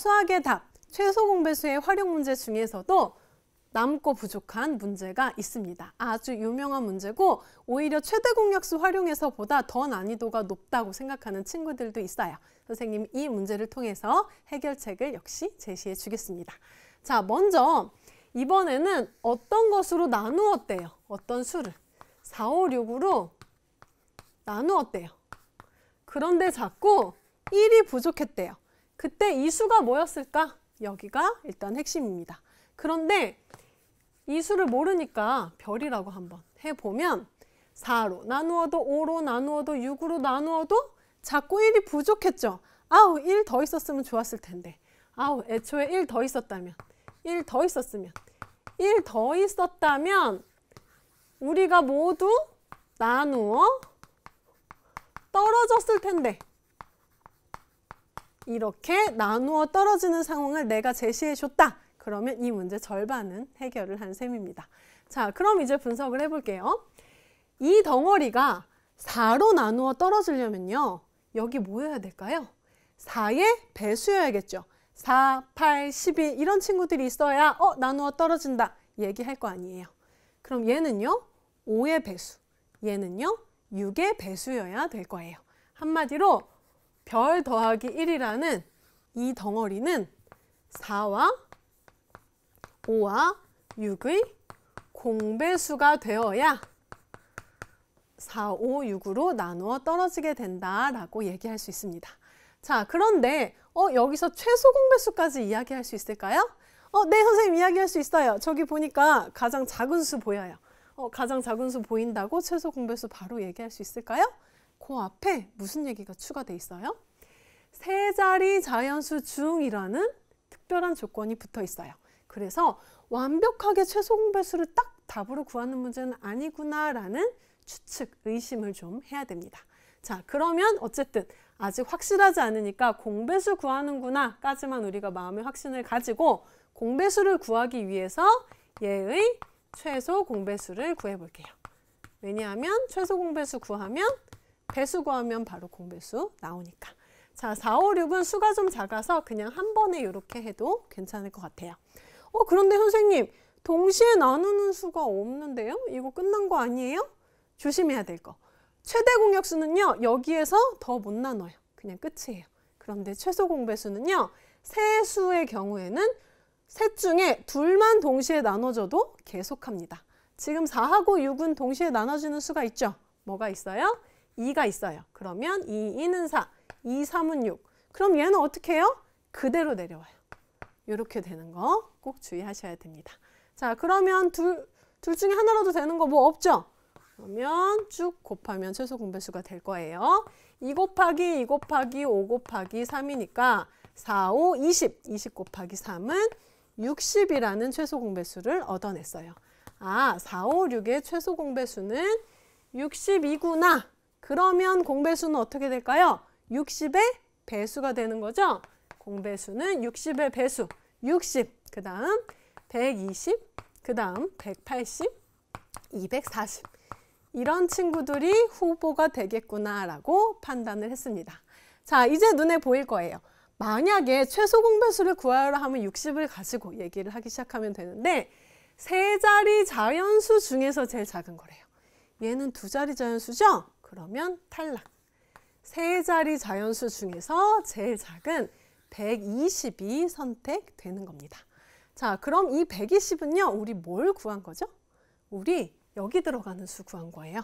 수학의 답, 최소 공배수의 활용 문제 중에서도 남고 부족한 문제가 있습니다. 아주 유명한 문제고 오히려 최대 공약수 활용해서 보다 더 난이도가 높다고 생각하는 친구들도 있어요. 선생님 이 문제를 통해서 해결책을 역시 제시해 주겠습니다. 자, 먼저 이번에는 어떤 것으로 나누었대요. 어떤 수를. 4, 5, 6으로 나누었대요. 그런데 자꾸 1이 부족했대요. 그때 이 수가 뭐였을까? 여기가 일단 핵심입니다. 그런데 이 수를 모르니까 별이라고 한번 해보면 4로 나누어도 5로 나누어도 6으로 나누어도 자꾸 1이 부족했죠. 아우 1 더 있었으면 좋았을 텐데 아우 애초에 1 더 있었다면 1 더 있었으면 1 더 있었다면 우리가 모두 나누어 떨어졌을 텐데 이렇게 나누어 떨어지는 상황을 내가 제시해줬다. 그러면 이 문제 절반은 해결을 한 셈입니다. 자, 그럼 이제 분석을 해볼게요. 이 덩어리가 4로 나누어 떨어지려면요. 여기 뭐여야 될까요? 4의 배수여야겠죠. 4, 8, 12 이런 친구들이 있어야 어 나누어 떨어진다 얘기할 거 아니에요. 그럼 얘는요. 5의 배수, 얘는요. 6의 배수여야 될 거예요. 한마디로 별 더하기 1이라는 이 덩어리는 4와 5와 6의 공배수가 되어야 4, 5, 6으로 나누어 떨어지게 된다라고 얘기할 수 있습니다. 자, 그런데 어, 여기서 최소 공배수까지 이야기할 수 있을까요? 어, 네, 선생님 이야기할 수 있어요. 저기 보니까 가장 작은 수 보여요. 어, 가장 작은 수 보인다고 최소 공배수 바로 얘기할 수 있을까요? 코 그 앞에 무슨 얘기가 추가돼 있어요? 세 자리 자연수 중이라는 특별한 조건이 붙어 있어요. 그래서 완벽하게 최소 공배수를 딱 답으로 구하는 문제는 아니구나라는 추측, 의심을 좀 해야 됩니다. 자, 그러면 어쨌든 아직 확실하지 않으니까 공배수 구하는구나까지만 우리가 마음의 확신을 가지고 공배수를 구하기 위해서 얘의 최소 공배수를 구해볼게요. 왜냐하면 최소 공배수 구하면 배수 구하면 바로 공배수 나오니까. 자, 4, 5, 6은 수가 좀 작아서 그냥 한 번에 이렇게 해도 괜찮을 것 같아요. 어, 그런데 선생님, 동시에 나누는 수가 없는데요? 이거 끝난 거 아니에요? 조심해야 될 거. 최대 공역수는요, 여기에서 더 못 나눠요. 그냥 끝이에요. 그런데 최소 공배수는요, 세 수의 경우에는 셋 중에 둘만 동시에 나눠줘도 계속합니다. 지금 4하고 6은 동시에 나눠지는 수가 있죠? 뭐가 있어요? 2가 있어요. 그러면 2, 2는 4, 2, 3은 6. 그럼 얘는 어떻게 해요? 그대로 내려와요. 이렇게 되는 거 꼭 주의하셔야 됩니다. 자, 그러면 둘, 둘 중에 하나라도 되는 거 뭐 없죠? 그러면 쭉 곱하면 최소 공배수가 될 거예요. 2 곱하기 2 곱하기 5 곱하기 3이니까 4, 5, 20. 20 곱하기 3은 60이라는 최소 공배수를 얻어냈어요. 아, 4, 5, 6의 최소 공배수는 62구나. 그러면 공배수는 어떻게 될까요? 60의 배수가 되는 거죠. 공배수는 60의 배수. 60, 그 다음 120, 그 다음 180, 240. 이런 친구들이 후보가 되겠구나라고 판단을 했습니다. 자, 이제 눈에 보일 거예요. 만약에 최소 공배수를 구하려 하면 60을 가지고 얘기를 하기 시작하면 되는데 세 자리 자연수 중에서 제일 작은 거래요. 얘는 두 자리 자연수죠? 그러면 탈락. 세 자리 자연수 중에서 제일 작은 120이 선택되는 겁니다. 자, 그럼 이 120은요. 우리 뭘 구한 거죠? 우리 여기 들어가는 수 구한 거예요.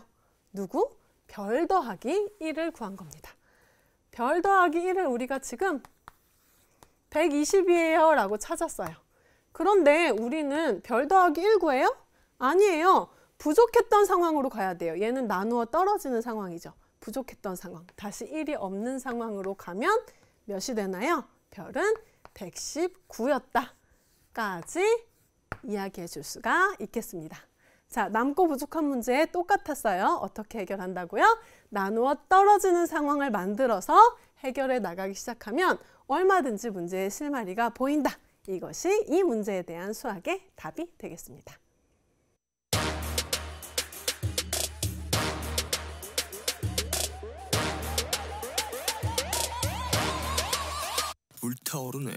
누구? 별 더하기 1을 구한 겁니다. 별 더하기 1을 우리가 지금 120이에요 라고 찾았어요. 그런데 우리는 별 더하기 1구예요? 아니에요. 부족했던 상황으로 가야 돼요. 얘는 나누어 떨어지는 상황이죠. 부족했던 상황. 다시 1이 없는 상황으로 가면 몇이 되나요? 별은 119였다. 까지 이야기해 줄 수가 있겠습니다. 자, 남고 부족한 문제 똑같았어요. 어떻게 해결한다고요? 나누어 떨어지는 상황을 만들어서 해결해 나가기 시작하면 얼마든지 문제의 실마리가 보인다. 이것이 이 문제에 대한 수학의 답이 되겠습니다. 타오르네